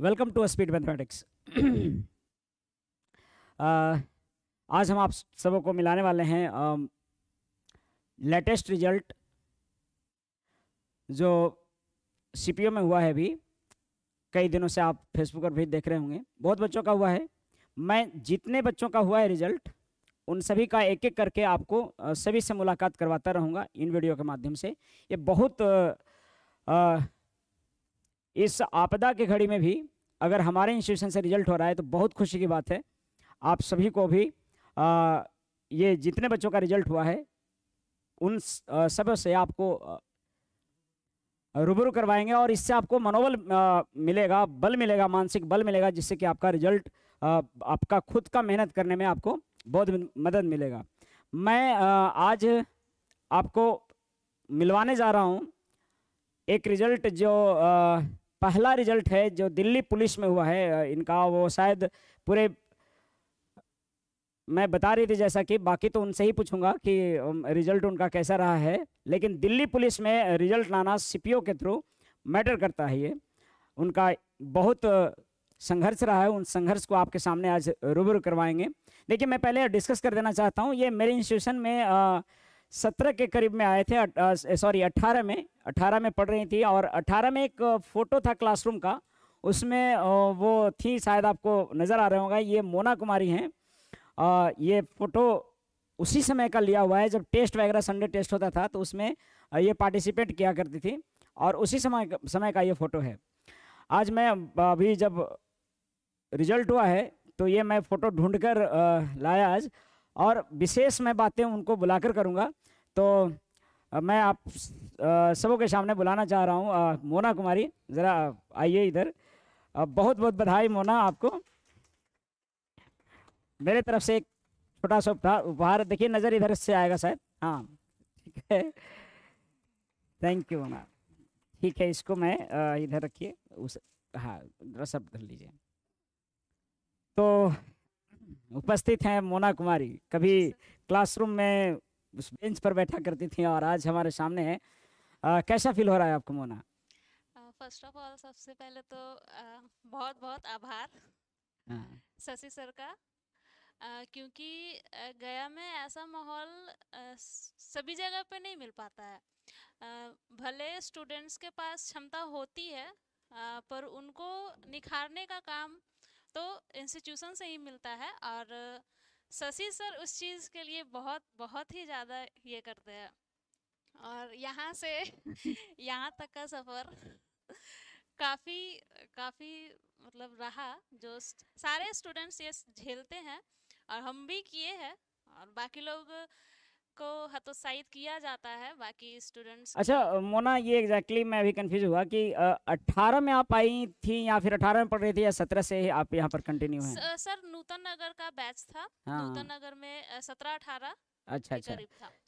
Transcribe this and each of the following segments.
Welcome to speed mathematics आज हम आप सबों को मिलाने वाले हैं लेटेस्ट um, रिजल्ट जो सीपीओ में हुआ है अभी कई दिनों से आप फेसबुक पर भी देख रहे होंगे बहुत बच्चों का हुआ है मैं जितने बच्चों का हुआ है रिजल्ट उन सभी का एक एक करके आपको uh, सभी से मुलाकात करवाता रहूँगा इन वीडियो के माध्यम से ये बहुत आ, uh, आ, uh, इस आपदा की घड़ी में भी अगर हमारे इंस्टीट्यूशन से रिजल्ट हो रहा है तो बहुत खुशी की बात है आप सभी को भी आ, ये जितने बच्चों का रिजल्ट हुआ है उन सब से आपको रूबरू करवाएंगे और इससे आपको मनोबल मिलेगा बल मिलेगा मानसिक बल मिलेगा जिससे कि आपका रिजल्ट आपका खुद का मेहनत करने में आपको बहुत मदद मिलेगा मैं आज आपको मिलवाने जा रहा हूँ एक रिजल्ट जो पहला रिजल्ट है जो दिल्ली पुलिस में हुआ है इनका वो शायद पूरे मैं बता रही थी जैसा कि बाकी तो उनसे ही पूछूंगा कि रिजल्ट उनका कैसा रहा है लेकिन दिल्ली पुलिस में रिजल्ट लाना सीपीओ के थ्रू मैटर करता है ये उनका बहुत संघर्ष रहा है उन संघर्ष को आपके सामने आज रूबरू करवाएंगे देखिए मैं पहले डिस्कस कर देना चाहता हूँ ये मेरे इंस्टीट्यूशन में आ, सत्रह के करीब में आए थे सॉरी अट्ठारह में अट्ठारह में पढ़ रही थी और अट्ठारह में एक फ़ोटो था क्लासरूम का उसमें वो थी शायद आपको नज़र आ रहे होगा ये मोना कुमारी हैं ये फ़ोटो उसी समय का लिया हुआ है जब टेस्ट वगैरह संडे टेस्ट होता था तो उसमें ये पार्टिसिपेट किया करती थी और उसी समय समय का ये फ़ोटो है आज मैं अभी जब रिजल्ट हुआ है तो ये मैं फ़ोटो ढूंढकर लाया आज और विशेष मैं बातें उनको बुलाकर करूँगा तो मैं आप सबों के सामने बुलाना चाह रहा हूँ मोना कुमारी ज़रा आइए इधर बहुत बहुत बधाई मोना आपको मेरे तरफ से एक छोटा सा उपहार उपहार देखिए नज़र इधर से आएगा शायद हाँ ठीक है थैंक यू मोना ठीक है इसको मैं इधर रखिए उस हाँ ड्रेसअप कर लीजिए तो उपस्थित हैं मोना कुमारी कभी क्लासरूम में उस बेंच पर बैठा करती थी और आज हमारे सामने हैं कैसा फील हो रहा है आपको मोना फर्स्ट ऑफ ऑल सबसे पहले तो आ, बहुत बहुत आभार हाँ। शशि सर का क्योंकि गया में ऐसा माहौल सभी जगह पे नहीं मिल पाता है आ, भले स्टूडेंट्स के पास क्षमता होती है आ, पर उनको निखारने का काम तो इंस्टीट्यूशन से ही मिलता है और शशि सर उस चीज़ के लिए बहुत बहुत ही ज़्यादा ये करते हैं और यहाँ से यहाँ तक का सफ़र काफ़ी काफ़ी मतलब रहा जो सारे स्टूडेंट्स ये झेलते हैं और हम भी किए हैं और बाकी लोग को हतोत्साहित किया जाता है बाकी स्टूडेंट्स अच्छा मोना ये एग्जैक्टली exactly मैं अभी कंफ्यूज हुआ कि अट्ठारह में आप आई थी या फिर अठारह में पढ़ रही थी या सत्रह से ही आप यहाँ पर कंटिन्यू हैं सर नूतन नगर का बैच था हाँ। नूतन नगर में सत्रह अठारह अच्छा अच्छा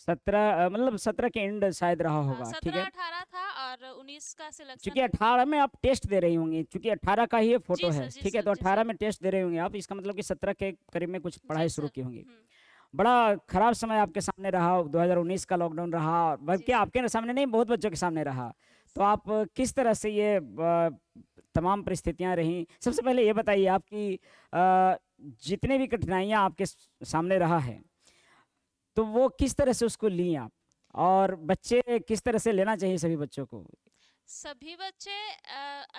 सत्रह मतलब सत्रह के एंड शायद रहा हाँ, होगा ठीक है अठारह था और उन्नीस का सिलेक्शन क्योंकि अठारह में आप टेस्ट दे रही होंगी क्योंकि अठारह का ही फोटो है ठीक है तो अठारह में टेस्ट दे रही होंगी आप इसका मतलब कि सत्रह के करीब में कुछ पढ़ाई शुरू की होंगी हम्म। बड़ा खराब समय आपके सामने रहा 2019 का लॉकडाउन रहा बल्कि आपके सामने नहीं बहुत बच्चों के सामने रहा तो आप किस तरह से ये तमाम परिस्थितियाँ रहीं सबसे पहले ये बताइए आपकी जितने भी कठिनाइयाँ आपके सामने रहा है तो वो किस तरह से उसको ली आप और बच्चे किस तरह से लेना चाहिए सभी बच्चों को सभी बच्चे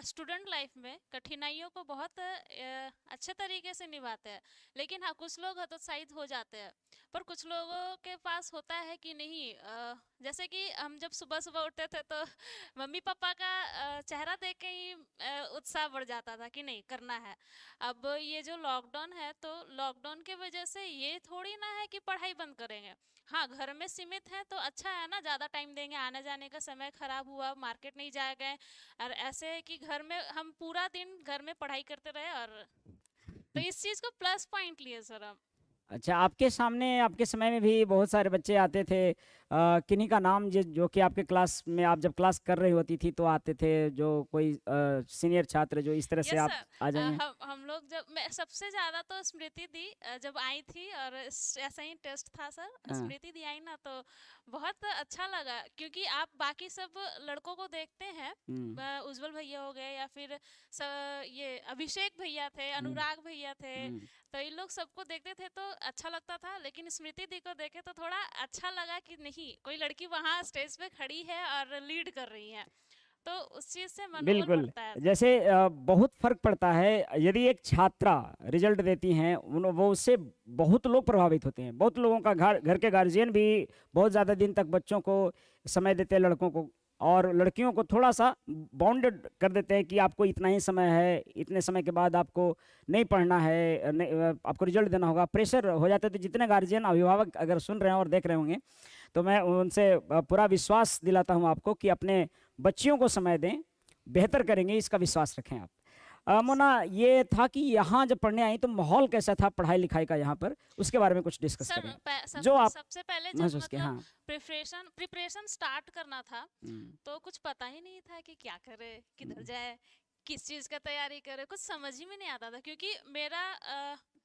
स्टूडेंट लाइफ में कठिनाइयों को बहुत आ, अच्छे तरीके से निभाते हैं लेकिन हाँ कुछ लोग हतोत्साहित हो जाते हैं पर कुछ लोगों के पास होता है कि नहीं जैसे कि हम जब सुबह सुबह उठते थे तो मम्मी पापा का चेहरा देख के ही उत्साह बढ़ जाता था कि नहीं करना है अब ये जो लॉकडाउन है तो लॉकडाउन की वजह से ये थोड़ी ना है कि पढ़ाई बंद करेंगे हाँ घर में सीमित है तो अच्छा है ना ज़्यादा टाइम देंगे आने जाने का समय ख़राब हुआ मार्केट नहीं जाए गए और ऐसे है कि घर में हम पूरा दिन घर में पढ़ाई करते रहे और तो इस चीज़ को प्लस पॉइंट लिए सर हम अच्छा आपके सामने आपके समय में भी बहुत सारे बच्चे आते थे किन्हीं का नाम जो कि आपके क्लास में आप जब क्लास कर रही होती थी तो आते थे जो कोई सीनियर छात्र जो इस तरह से आप आ जाएंगे हम, हम लोग जब मैं सबसे ज़्यादा तो स्मृति दी जब आई थी और ऐसा ही टेस्ट था सर हाँ। स्मृति दी आई ना तो बहुत अच्छा लगा क्योंकि आप बाकी सब लड़कों को देखते हैं उज्जवल भैया हो गए या फिर ये अभिषेक भैया थे अनुराग भैया थे तो इन लोग सबको देखते थे तो अच्छा लगता था लेकिन स्मृति दी को देखे तो थोड़ा अच्छा लगा कि नहीं लड़की कोई लड़की वहाँ स्टेज पे खड़ी है और लीड कर रही है तो उस चीज से बिल्कुल जैसे बहुत फर्क पड़ता है यदि एक छात्रा रिजल्ट देती है वो उससे बहुत लोग प्रभावित होते हैं बहुत लोगों का घर घर के गार्जियन भी बहुत ज़्यादा दिन तक बच्चों को समय देते हैं लड़कों को और लड़कियों को थोड़ा सा बाउंडेड कर देते हैं कि आपको इतना ही समय है इतने समय के बाद आपको नहीं पढ़ना है नहीं, आपको रिजल्ट देना होगा प्रेशर हो जाते है तो जितने गार्जियन अभिभावक अगर सुन रहे हैं और देख रहे होंगे तो मैं उनसे पूरा विश्वास दिलाता हूँ आपको कि अपने बच्चियों को समय दें बेहतर करेंगे इसका विश्वास रखें आप मोना ये था कि यहाँ जब पढ़ने आई तो माहौल कैसा था पढ़ाई लिखाई का यहाँ पर उसके बारे में कुछ डिस्कस सर, करें जो आप सबसे पहले जब मतलब हाँ। प्रिपरेशन प्रिपरेशन स्टार्ट करना था हम्म। तो कुछ पता ही नहीं था कि क्या करे किधर हम्म। जाए किस चीज़ का तैयारी करे कुछ समझ ही में नहीं आता था क्योंकि मेरा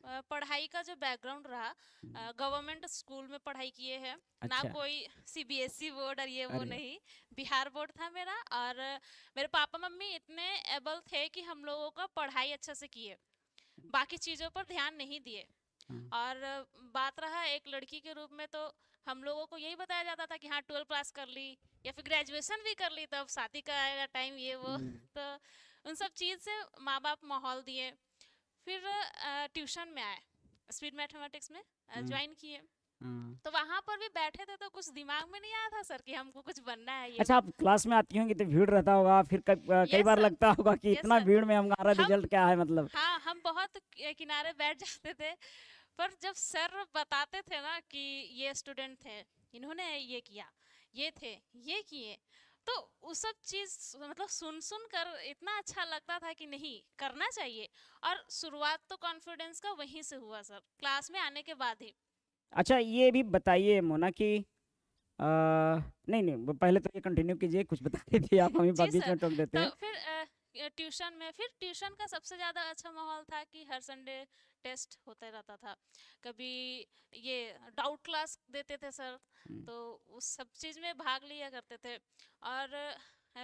पढ़ाई का जो बैकग्राउंड रहा गवर्नमेंट हम्म। स्कूल में पढ़ाई किए हैं अच्छा। ना कोई सीबीएसई बोर्ड e और ये वो नहीं बिहार बोर्ड था मेरा और मेरे पापा मम्मी इतने एबल थे कि हम लोगों का पढ़ाई अच्छे से किए बाकी चीज़ों पर ध्यान नहीं दिए हाँ। और बात रहा एक लड़की के रूप में तो हम लोगों को यही बताया जाता था कि हाँ ट्वेल्व क्लास कर ली या फिर ग्रेजुएशन भी कर ली तब शादी का आएगा टाइम ये वो हम्म। तो उन सब चीज़ से माँ बाप माहौल दिए फिर ट्यूशन में आए स्पीड मैथमेटिक्स में हम्म। ज्वाइन किए हम्म। तो वहाँ पर भी बैठे थे तो कुछ दिमाग में नहीं आया था सर कि हमको कुछ बनना है ये अच्छा आप क्लास में आती होंगी तो भीड़ रहता होगा फिर कई बार लगता होगा कि इतना भीड़ में हमारा रिजल्ट क्या है मतलब हाँ हम बहुत किनारे बैठ जाते थे पर जब सर बताते थे ना कि ये स्टूडेंट थे इन्होंने ये किया ये थे ये किए तो वो सब चीज़ मतलब सुन सुन कर इतना अच्छा लगता था कि नहीं करना चाहिए और शुरुआत तो कॉन्फिडेंस का वहीं से हुआ सर क्लास में आने के बाद ही अच्छा ये भी बताइए मोना कि आ, नहीं नहीं पहले तो ये कंटिन्यू कीजिए कुछ बता दीजिए आप हमें बीच में टोक देते तो हैं तो फिर आ, ट्यूशन में फिर ट्यूशन का सबसे ज़्यादा अच्छा माहौल था कि हर संडे टेस्ट होता रहता था कभी ये डाउट क्लास देते थे सर तो उस सब चीज़ में भाग लिया करते थे और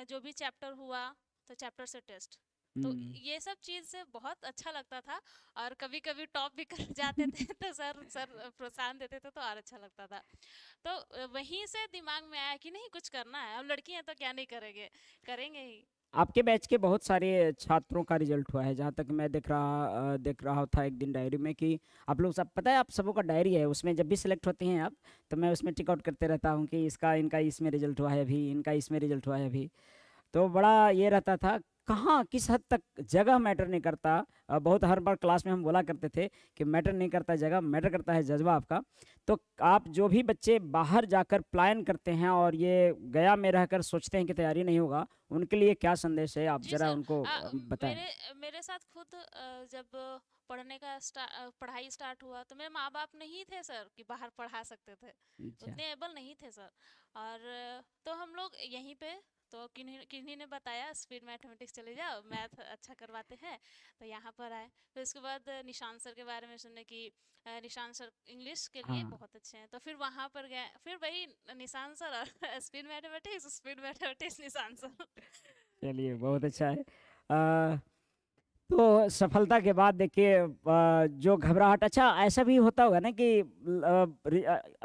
जो भी चैप्टर हुआ तो चैप्टर से टेस्ट तो ये सब चीज से बहुत अच्छा लगता था और कभी कभी टॉप भी कर जाते थे तो सर सर प्रोत्साहन देते थे तो और अच्छा लगता था तो वहीं से दिमाग में आया कि नहीं कुछ करना है अब लड़की हैं तो क्या नहीं करेंगे करेंगे ही आपके बैच के बहुत सारे छात्रों का रिजल्ट हुआ है जहाँ तक मैं देख रहा देख रहा था एक दिन डायरी में कि आप लोग सब पता है आप सबों का डायरी है उसमें जब भी सिलेक्ट होते हैं आप तो मैं उसमें टिकआउट करते रहता हूँ कि इसका इनका इसमें रिजल्ट हुआ है अभी इनका इसमें रिजल्ट हुआ है अभी तो बड़ा ये रहता था कहाँ किस हद तक जगह मैटर नहीं करता बहुत हर बार क्लास में हम बोला करते थे कि मैटर नहीं करता जगह मैटर करता है जज्बा आपका तो आप जो भी बच्चे बाहर जाकर प्लान करते हैं और ये गया में रहकर सोचते हैं कि तैयारी नहीं होगा उनके लिए क्या संदेश है आप जरा उनको बताएं मेरे, मेरे साथ खुद जब पढ़ने का स्टार, पढ़ाई स्टार्ट हुआ तो मेरे माँ बाप नहीं थे सर कि बाहर पढ़ा सकते थे अच्छा। उतने एबल नहीं थे सर और तो हम लोग यहीं पे तो किन्हीं किन्हीं ने बताया स्पीड मैथमेटिक्स चले जाओ मैथ अच्छा करवाते हैं तो यहाँ पर आए फिर उसके बाद निशान सर के बारे में सुने कि निशान सर इंग्लिश के लिए हाँ। बहुत अच्छे हैं तो फिर वहाँ पर गए फिर वही निशान सर और speed mathematics speed mathematics Nishan sir चलिए बहुत अच्छा है आ, तो सफलता के बाद देखिए जो घबराहट अच्छा ऐसा भी होता होगा ना कि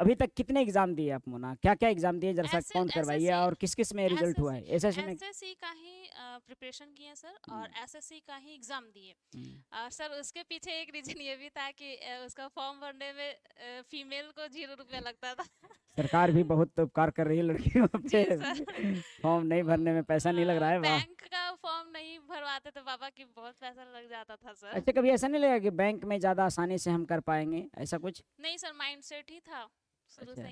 अभी तक कितने एग्जाम दिए आप मोना क्या क्या एग्जाम दिए जरा सा काउंट करवाइए और किस किस में रिजल्ट हुआ है एस एस में का ही प्रिपरेशन किए सर और एसएससी हम्म। का ही एग्ज़ाम दिए हम्म। सर उसके पीछे एक रीज़न ये भी था कि उसका फॉर्म भरने में फीमेल को जीरो रुपया लगता था सरकार भी बहुत उपकार कर रही है लड़कियों पे फॉर्म नहीं भरने में पैसा नहीं लग रहा है बैंक का फॉर्म नहीं भरवाते तो बाबा की बहुत पैसा लग जाता था सर अच्छा कभी ऐसा नहीं लगा कि बैंक में ज़्यादा आसानी से हम कर पाएंगे ऐसा कुछ नहीं सर माइंडसेट ही था अच्छा।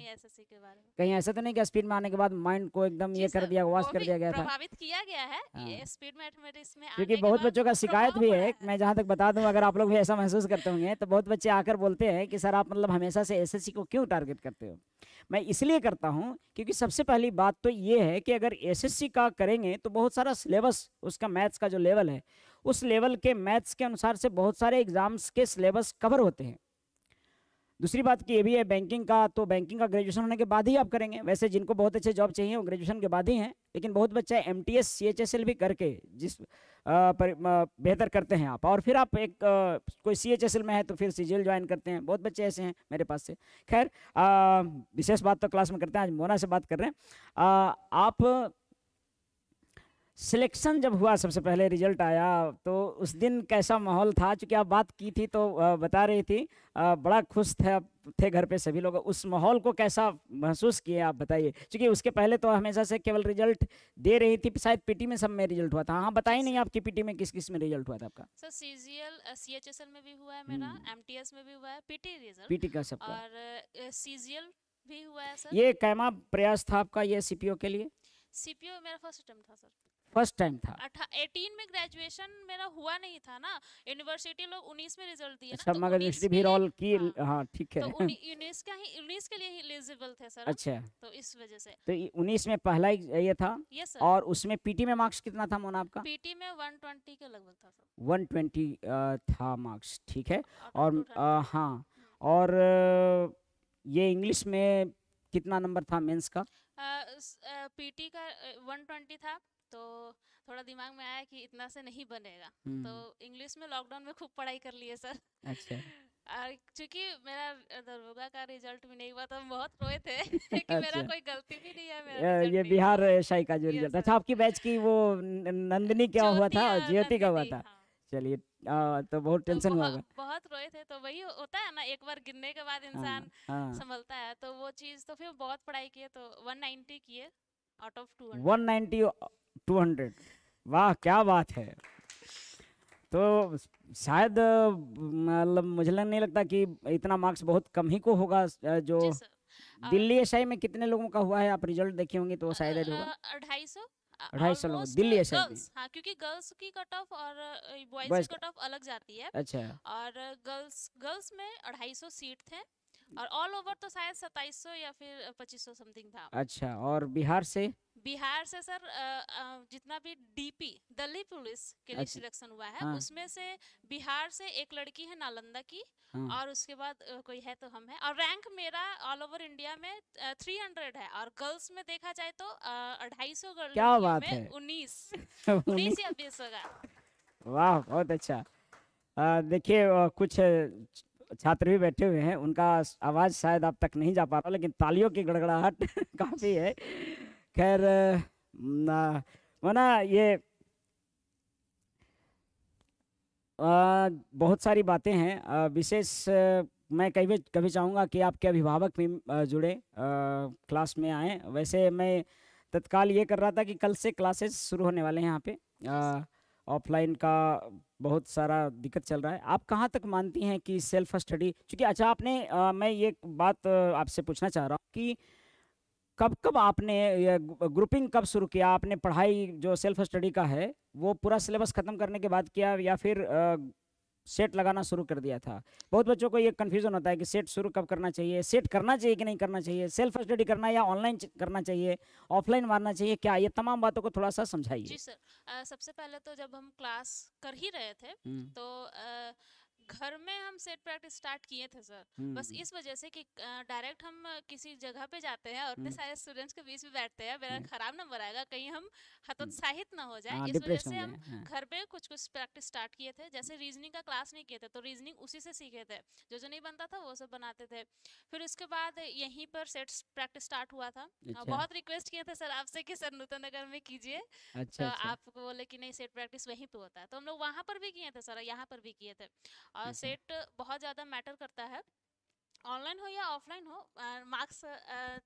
कहीं ऐसा तो नहीं की स्पीड में आने के बाद माइंड को एकदम ये कर दिया वॉश कर दिया गया था किया गया है स्पीड हाँ। में क्योंकि बहुत बच्चों का शिकायत भी है मैं जहाँ तक बता दूँ अगर आप लोग भी ऐसा महसूस करते होंगे तो बहुत बच्चे आकर बोलते हैं कि सर आप मतलब हमेशा से एस को क्यों टारगेट करते हो मैं इसलिए करता हूँ क्योंकि सबसे पहली बात तो ये है कि अगर एसएससी का करेंगे तो बहुत सारा सिलेबस उसका मैथ्स का जो लेवल है उस लेवल के मैथ्स के अनुसार से बहुत सारे एग्जाम्स के सिलेबस कवर होते हैं दूसरी बात की ये भी है बैंकिंग का तो बैंकिंग का ग्रेजुएशन होने के बाद ही आप करेंगे वैसे जिनको बहुत अच्छे जॉब चाहिए वो ग्रेजुएशन के बाद ही हैं लेकिन बहुत बच्चा M T S C H S L भी करके जिस पर बेहतर करते हैं आप और फिर आप एक आ, कोई सी एच एस एल में है तो फिर सी जी एल ज्वाइन करते हैं बहुत बच्चे ऐसे हैं मेरे पास से खैर विशेष बात तो क्लास में करते हैं आज मोना से बात कर रहे हैं आप सिलेक्शन जब हुआ सबसे पहले रिजल्ट आया तो उस दिन कैसा माहौल था चूँकि आप बात की थी तो बता रही थी बड़ा खुश थे थे घर पे सभी लोग उस माहौल को कैसा महसूस किए आप बताइए क्योंकि उसके पहले तो हमेशा से केवल रिजल्ट दे रही थी शायद पीटी में सब में रिजल्ट हुआ था हाँ बताई नहीं आपकी पीटी में किस किस में रिजल्ट हुआ था आपका सर सीजीएल सीएचएसएल में भी हुआ है मेरा एमटीएस हम्म। में भी हुआ है पीटी रिजल्ट पीटी का सब और सीजीएल भी हुआ है सर ये कैमा प्रयास था आपका ये सीपीओ के लिए सीपीओ मेरा फर्स्ट अटेम्प्ट था सर फर्स्ट टाइम था एटीन में ग्रेजुएशन मेरा हुआ नहीं था ना यूनिवर्सिटी लोग उन्नीस में रिजल्ट दिए अच्छा तो मगर यूनिवर्सिटी भी रोल की हाँ ठीक है तो उन्नीस का ही उन्नीस के लिए ही एलिजिबल थे सर अच्छा तो इस वजह से तो उन्नीस में पहला ये था सर और उसमें पीटी में मार्क्स कितना था मोना आपका पीटी में 120 के लगभग था सर ट्वेंटी था मार्क्स ठीक है और हाँ hmm. और ये इंग्लिश में कितना नंबर था मेंस का पीटी का 120 था तो थोड़ा दिमाग में आया कि इतना से नहीं बनेगा तो हम्म। इंग्लिश में लॉकडाउन में खूब पढ़ाई कर लिए सर अच्छा क्योंकि मेरा दरभंगा का रिजल्ट भी नहीं हुआ तो हम बहुत रोए थे कि मेरा अच्छा। कोई गलती भी नहीं है मेरा ये बिहार शाही का जो रिजल्ट अच्छा आपकी बैच की वो नंदनी क्या हुआ था ज्योति का हुआ था हाँ। चलिए तो बहुत टेंशन तो हुआ तो बहुत रोए थे तो वही होता है ना एक बार गिरने के बाद हाँ, इंसान हाँ। संभलता है तो वो चीज तो फिर बहुत पढ़ाई किए तो 190 किए आउट ऑफ 200 190 टू हंड्रेड वाह क्या बात है तो शायद मतलब मुझे लग नहीं लगता कि इतना मार्क्स बहुत कम ही को होगा जो दिल्ली एस में कितने लोगों का हुआ है आप रिजल्ट देखे होंगे तो शायद अढ़ाई सौ अढ़ाई सौ लोग दिल्ली एस हाँ क्योंकि गर्ल्स की कट ऑफ और बॉयज की कट ऑफ अलग जाती है अच्छा और गर्ल्स गर्ल्स में अढ़ाई सौ सीट थे और ऑल ओवर तो शायद सताइस सौ या फिर पच्चीस सौ समथिंग था अच्छा और बिहार से बिहार से सर जितना भी डीपी दिल्ली पुलिस के लिए सिलेक्शन अच्छा। हुआ है हाँ। उसमें से बिहार से एक लड़की है नालंदा की हाँ। और उसके बाद कोई है तो हम है और रैंक मेरा ऑल ओवर इंडिया में थ्री हंड्रेड है और गर्ल्स में देखा जाए तो अढ़ाई सौ गर्ल्स क्या बात में है उन्नीस उन्नीस या बीस होगा वाह बहुत अच्छा देखिए कुछ छात्र भी बैठे हुए हैं उनका आवाज़ शायद आप तक नहीं जा पा रहा लेकिन तालियों की गड़गड़ाहट काफ़ी है खैर वना ये आ, बहुत सारी बातें हैं विशेष मैं कई भी कभी चाहूँगा कि आपके अभिभावक भी जुड़े आ, क्लास में आएँ वैसे मैं तत्काल ये कर रहा था कि कल से क्लासेस शुरू होने वाले हैं यहाँ पे आ, ऑफलाइन का बहुत सारा दिक्कत चल रहा है आप कहाँ तक मानती हैं कि सेल्फ स्टडी क्योंकि अच्छा आपने आ, मैं ये बात आपसे पूछना चाह रहा हूँ कि कब कब आपने ग्रुपिंग कब शुरू किया आपने पढ़ाई जो सेल्फ स्टडी का है वो पूरा सिलेबस ख़त्म करने के बाद किया या फिर आ, सेट लगाना शुरू कर दिया था बहुत बच्चों को ये कन्फ्यूज़न होता है कि सेट शुरू कब करना चाहिए सेट करना चाहिए कि नहीं करना चाहिए सेल्फ स्टडी करना या ऑनलाइन करना चाहिए ऑफलाइन मारना चाहिए क्या ये तमाम बातों को थोड़ा सा समझाइए जी सर आ, सबसे पहले तो जब हम क्लास कर ही रहे थे हम्म। तो आ, घर में हम सेट प्रैक्टिस स्टार्ट किए थे सर बस हम्म। इस वजह से कि डायरेक्ट हम किसी जगह पे जाते हैं और हम्म। सारे स्टूडेंट्स के बीच में बैठते हैं मेरा हम्म। खराब नंबर आएगा कहीं हम हतोत्साहित ना हो जाए हाँ, इस वजह से हम हाँ। घर पे कुछ कुछ प्रैक्टिस स्टार्ट किए थे जैसे रीजनिंग का क्लास नहीं किए थे तो रीजनिंग उसी से सीखे थे जो जो नहीं बनता था वो सब बनाते थे फिर उसके बाद यहीं पर सेट प्रैक्टिस स्टार्ट हुआ था अच्छा। बहुत रिक्वेस्ट किए थे सर आपसे कि सर नूतन नगर में कीजिए तो अच्छा, अच्छा। आप बोले कि नहीं सेट प्रैक्टिस वहीं पे होता है तो हम लोग वहाँ पर भी किए थे सर यहाँ पर भी किए थे हम्म, हम्म। सेट बहुत ज़्यादा मैटर करता है ऑनलाइन हो या ऑफलाइन हो मार्क्स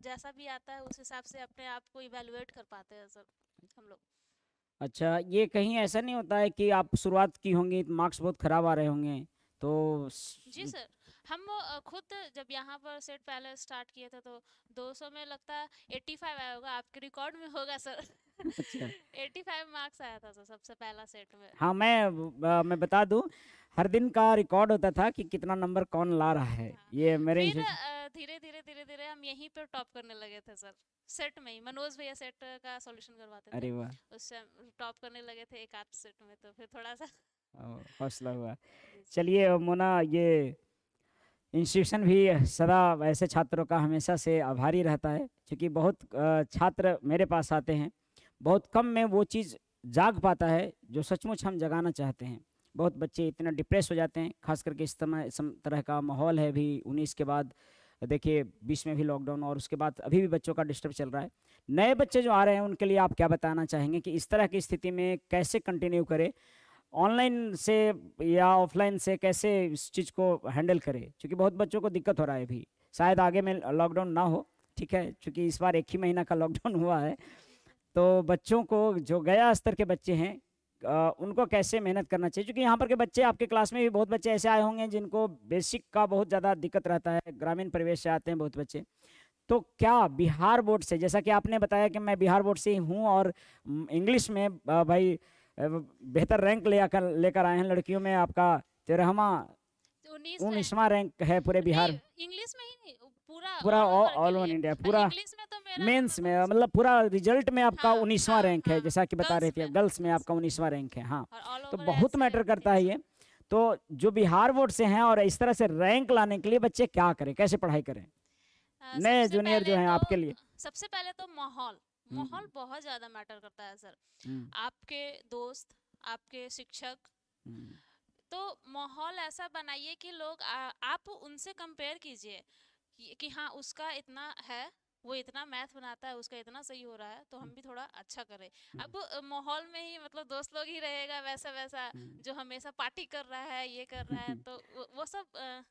जैसा भी आता है उस हिसाब से अपने आप को इवेलुएट कर पाते हैं सर हम लोग अच्छा ये कहीं ऐसा नहीं होता है कि आप शुरुआत की होंगी तो मार्क्स बहुत ख़राब आ रहे होंगे तो जी सर हम खुद जब यहाँ पर सेट पहले स्टार्ट किए थे तो 200 में लगता है 85 आया होगा आपके रिकॉर्ड में होगा सर अच्छा। 85 मार्क्स आया था सर सबसे पहला सेट में हाँ मैं मैं बता दूँ हर दिन का रिकॉर्ड होता था कि कितना नंबर कौन ला रहा है हाँ। ये मेरे फिर धीरे धीरे धीरे धीरे हम यहीं पर टॉप करने लगे थे सर सेट में ही मनोज भैया सेट का सॉल्यूशन करवाते अरे वाह उससे टॉप करने लगे थे एक आध सेट में तो फिर थोड़ा सा हौसला हुआ चलिए मोना ये इंस्टीट्यूशन भी सदा ऐसे छात्रों का हमेशा से आभारी रहता है क्योंकि बहुत छात्र मेरे पास आते हैं बहुत कम में वो चीज़ जाग पाता है जो सचमुच हम जगाना चाहते हैं बहुत बच्चे इतना डिप्रेस हो जाते हैं खास करके इस समय तरह का माहौल है अभी उन्नीस के बाद देखिए बीस में भी लॉकडाउन और उसके बाद अभी भी बच्चों का डिस्टर्ब चल रहा है नए बच्चे जो आ रहे हैं उनके लिए आप क्या बताना चाहेंगे कि इस तरह की स्थिति में कैसे कंटिन्यू करें ऑनलाइन से या ऑफलाइन से कैसे इस चीज़ को हैंडल करें क्योंकि बहुत बच्चों को दिक्कत हो रहा है अभी शायद आगे में लॉकडाउन ना हो ठीक है क्योंकि इस बार एक ही महीना का लॉकडाउन हुआ है तो बच्चों को जो गया स्तर के बच्चे हैं उनको कैसे मेहनत करना चाहिए क्योंकि यहाँ पर के बच्चे आपके क्लास में भी बहुत बच्चे ऐसे आए होंगे जिनको बेसिक का बहुत ज़्यादा दिक्कत रहता है ग्रामीण परिवेश से आते हैं बहुत बच्चे तो क्या बिहार बोर्ड से जैसा कि आपने बताया कि मैं बिहार बोर्ड से ही हूँ और इंग्लिश में भाई बेहतर रैंक ले आकर लेकर आए हैं लड़कियों में आपका तेरहवा उन्नीसवा रैंक है पूरे बिहार इंग्लिश में ही पूरा ऑल ओवर इंडिया पूरा मेंस में तो तो मतलब पूरा रिजल्ट में आपका उन्नीसवा हाँ, रैंक हाँ, है हाँ, जैसा कि बता रहे थे गर्ल्स में आपका उन्नीसवा रैंक है हाँ तो बहुत मैटर करता है ये तो जो बिहार बोर्ड से हैं और इस तरह से रैंक लाने के लिए बच्चे क्या करें कैसे पढ़ाई करें नए जूनियर जो हैं तो आपके लिए सबसे पहले तो माहौल हम्म। माहौल बहुत ज्यादा मैटर करता है सर हम्म। आपके दोस्त आपके शिक्षक हम्म। तो माहौल ऐसा बनाइए कि लोग आ, आप उनसे कंपेयर कीजिए कि, हाँ उसका इतना है वो इतना मैथ बनाता है उसका इतना सही हो रहा है तो हम हम्म। भी थोड़ा अच्छा करें हम्म। अब माहौल में ही मतलब दोस्त लोग ही रहेगा वैसा वैसा हम्म। जो हमेशा पार्टी कर रहा है ये कर रहा है तो वो सब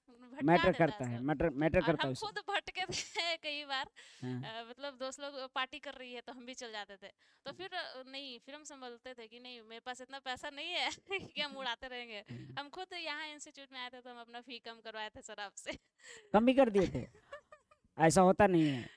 मैटर करता है मैटर मैटर करता है खुद भटके थे कई बार हाँ। मतलब दोस्त लोग पार्टी कर रही है तो हम भी चल जाते थे तो फिर नहीं फिर हम संभलते थे कि नहीं मेरे पास इतना पैसा नहीं है कि हम उड़ाते रहेंगे हम खुद यहाँ इंस्टीट्यूट में आए थे तो हम अपना फी कम करवाए थे सर आपसे कम भी कर दिए थे ऐसा होता नहीं है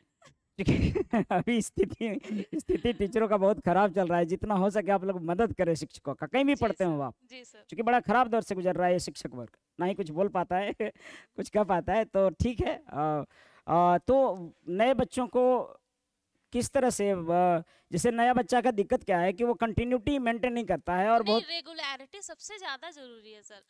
चूँकि अभी स्थिति स्थिति टीचरों का बहुत खराब चल रहा है जितना हो सके आप लोग मदद करें शिक्षकों का कहीं भी पढ़ते हो आप चूँकि बड़ा खराब दौर से गुजर रहा है शिक्षक वर्ग ना ही कुछ बोल पाता है कुछ कह पाता है तो ठीक है आ, आ, तो नए बच्चों को किस तरह से जैसे नया बच्चा का दिक्कत क्या है कि वो कंटिन्यूटी मेंटेन नहीं करता है और बहुत रेगुलरिटी सबसे ज्यादा जरूरी है सर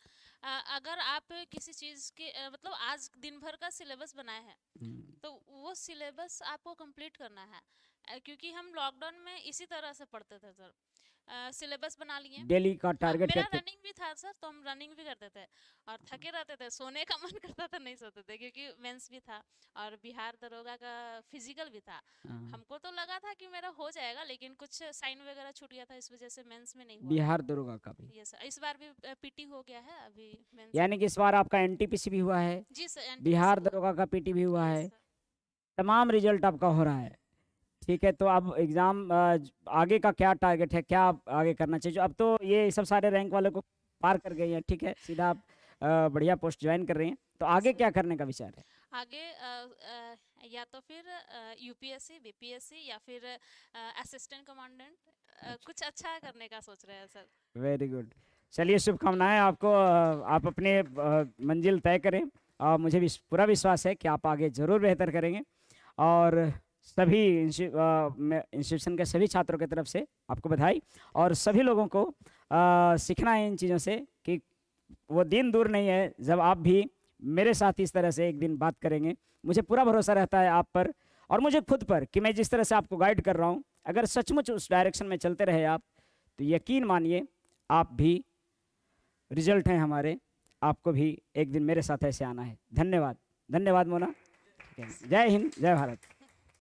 अगर आप किसी चीज़ के मतलब आज दिन भर का सिलेबस बनाए हैं हम्म। तो वो सिलेबस आपको कंप्लीट करना है क्योंकि हम लॉकडाउन में इसी तरह से पढ़ते थे सर सिलेबस बना लिए डेली का टारगेट हाँ, मेरा रनिंग भी था सर तो हम रनिंग भी करते थे और थके रहते थे सोने का मन करता था नहीं सोते थे क्योंकि मेंस भी था और बिहार दरोगा का फिजिकल भी था हाँ। हमको तो लगा था कि मेरा हो जाएगा लेकिन कुछ साइन वगैरह छूट गया था इस वजह से मेंस में नहीं बिहार दरोगा का भी यस इस बार भी पीटी हो गया है अभी यानी कि इस बार आपका एनटीपीसी भी हुआ है जी सर बिहार दरोगा का पीटी भी हुआ है तमाम रिजल्ट आपका हो रहा है ठीक है तो अब एग्ज़ाम आगे का क्या टारगेट है क्या आगे करना चाहिए जो अब तो ये सब सारे रैंक वालों को पार कर गए हैं ठीक है सीधा आप बढ़िया पोस्ट ज्वाइन कर रही हैं तो आगे क्या करने का विचार है आगे आ, आ, या तो फिर यूपीएससी बीपीएससी या फिर असिस्टेंट अच्छा। कमांडेंट कुछ अच्छा करने का सोच रहे हैं सर वेरी गुड चलिए शुभकामनाएं आपको आप अपने मंजिल तय करें और मुझे भी पूरा विश्वास है कि आप आगे ज़रूर बेहतर करेंगे और सभी इंस्टीट्यूशन के सभी छात्रों की तरफ से आपको बधाई और सभी लोगों को सीखना है इन चीज़ों से कि वो दिन दूर नहीं है जब आप भी मेरे साथ इस तरह से एक दिन बात करेंगे मुझे पूरा भरोसा रहता है आप पर और मुझे खुद पर कि मैं जिस तरह से आपको गाइड कर रहा हूँ अगर सचमुच उस डायरेक्शन में चलते रहे आप तो यकीन मानिए आप भी रिजल्ट हैं हमारे आपको भी एक दिन मेरे साथ ऐसे आना है धन्यवाद धन्यवाद मोना जय हिंद जय भारत